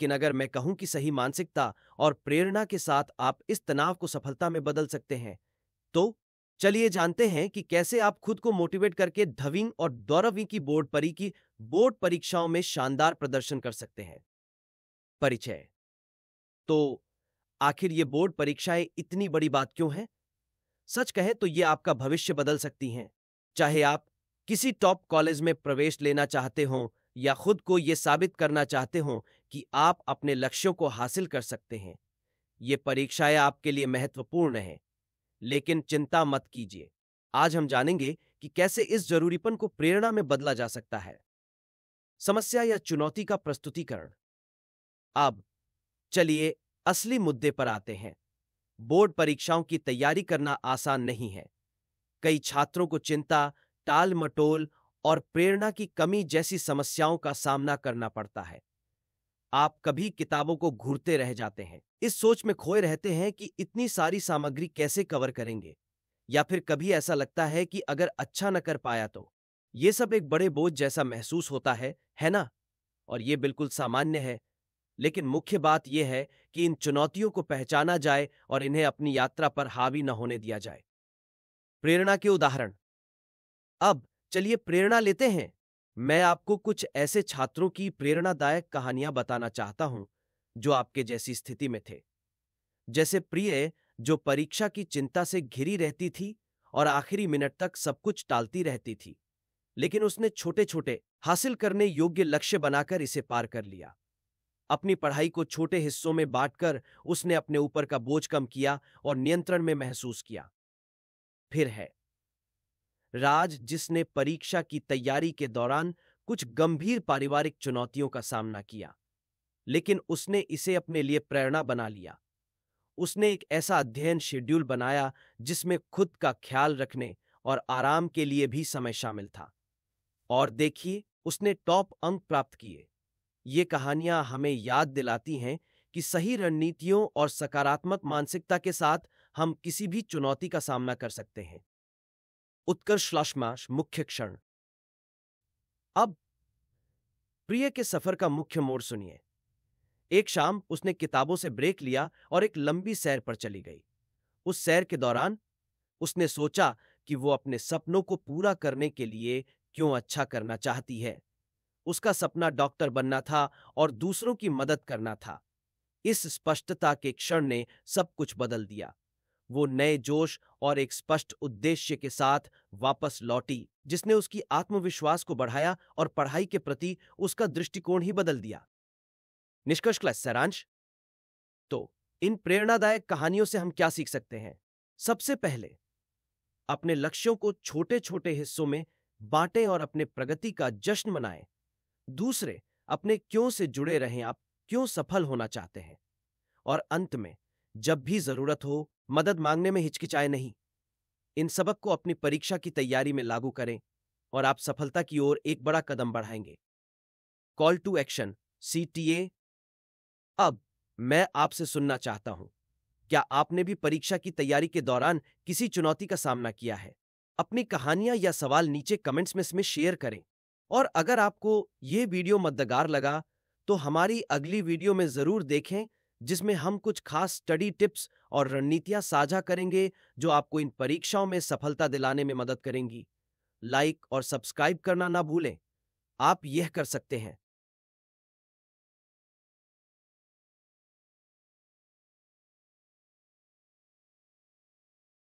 लेकिन अगर मैं कहूं कि सही मानसिकता और प्रेरणा के साथ आप इस तनाव को सफलता में बदल सकते हैं तो चलिए जानते हैं कि कैसे आप खुद को मोटिवेट करके धविंग और दौरवी की बोर्ड परी की बोर्ड परीक्षाओं में शानदार प्रदर्शन कर सकते हैं परिचय तो आखिर ये बोर्ड परीक्षाएं इतनी बड़ी बात क्यों है सच कहें तो ये आपका भविष्य बदल सकती हैं चाहे आप किसी टॉप कॉलेज में प्रवेश लेना चाहते हों या खुद को ये साबित करना चाहते हो कि आप अपने लक्ष्यों को हासिल कर सकते हैं ये परीक्षाएं आपके लिए महत्वपूर्ण हैं लेकिन चिंता मत कीजिए आज हम जानेंगे कि कैसे इस जरूरीपन को प्रेरणा में बदला जा सकता है समस्या या चुनौती का प्रस्तुतिकरण अब चलिए असली मुद्दे पर आते हैं बोर्ड परीक्षाओं की तैयारी करना आसान नहीं है कई छात्रों को चिंता टाल मटोल और प्रेरणा की कमी जैसी समस्याओं का सामना करना पड़ता है आप कभी किताबों को घूरते रह जाते हैं इस सोच में खोए रहते हैं कि इतनी सारी सामग्री कैसे कवर करेंगे या फिर कभी ऐसा लगता है कि अगर अच्छा न कर पाया तो ये सब एक बड़े बोझ जैसा महसूस होता है है ना और ये बिल्कुल सामान्य है लेकिन मुख्य बात यह है कि इन चुनौतियों को पहचाना जाए और इन्हें अपनी यात्रा पर हावी न होने दिया जाए प्रेरणा के उदाहरण अब चलिए प्रेरणा लेते हैं मैं आपको कुछ ऐसे छात्रों की प्रेरणादायक कहानियां बताना चाहता हूं जो आपके जैसी स्थिति में थे जैसे प्रिय जो परीक्षा की चिंता से घिरी रहती थी और आखिरी मिनट तक सब कुछ टालती रहती थी लेकिन उसने छोटे छोटे हासिल करने योग्य लक्ष्य बनाकर इसे पार कर लिया अपनी पढ़ाई को छोटे हिस्सों में बांटकर उसने अपने ऊपर का बोझ कम किया और नियंत्रण में महसूस किया फिर है राज जिसने परीक्षा की तैयारी के दौरान कुछ गंभीर पारिवारिक चुनौतियों का सामना किया लेकिन उसने इसे अपने लिए प्रेरणा बना लिया उसने एक ऐसा अध्ययन शेड्यूल बनाया जिसमें खुद का ख्याल रखने और आराम के लिए भी समय शामिल था और देखिए उसने टॉप अंक प्राप्त किए ये कहानियां हमें याद दिलाती हैं कि सही रणनीतियों और सकारात्मक मानसिकता के साथ हम किसी भी चुनौती का सामना कर सकते हैं उत्कर्ष मुख्य क्षण अब प्रिय के सफर का मुख्य मोड़ सुनिए एक शाम उसने किताबों से ब्रेक लिया और एक लंबी सैर पर चली गई उस सैर के दौरान उसने सोचा कि वो अपने सपनों को पूरा करने के लिए क्यों अच्छा करना चाहती है उसका सपना डॉक्टर बनना था और दूसरों की मदद करना था इस स्पष्टता के क्षण ने सब कुछ बदल दिया वो नए जोश और एक स्पष्ट उद्देश्य के साथ वापस लौटी जिसने उसकी आत्मविश्वास को बढ़ाया और पढ़ाई के प्रति उसका दृष्टिकोण ही बदल दिया निष्कर्ष क्लास सारांश तो इन प्रेरणादायक कहानियों से हम क्या सीख सकते हैं सबसे पहले अपने लक्ष्यों को छोटे छोटे हिस्सों में बांटें और अपने प्रगति का जश्न मनाएं दूसरे अपने क्यों से जुड़े रहें आप क्यों सफल होना चाहते हैं और अंत में जब भी जरूरत हो मदद मांगने में हिचकिचाए नहीं इन सबक को अपनी परीक्षा की तैयारी में लागू करें और आप सफलता की ओर एक बड़ा कदम बढ़ाएंगे कॉल टू एक्शन सी अब मैं आपसे सुनना चाहता हूं क्या आपने भी परीक्षा की तैयारी के दौरान किसी चुनौती का सामना किया है अपनी कहानियां या सवाल नीचे कमेंट्स में इसमें शेयर करें और अगर आपको ये वीडियो मददगार लगा तो हमारी अगली वीडियो में जरूर देखें जिसमें हम कुछ खास स्टडी टिप्स और रणनीतियां साझा करेंगे जो आपको इन परीक्षाओं में सफलता दिलाने में मदद करेंगी लाइक और सब्सक्राइब करना ना भूलें आप यह कर सकते हैं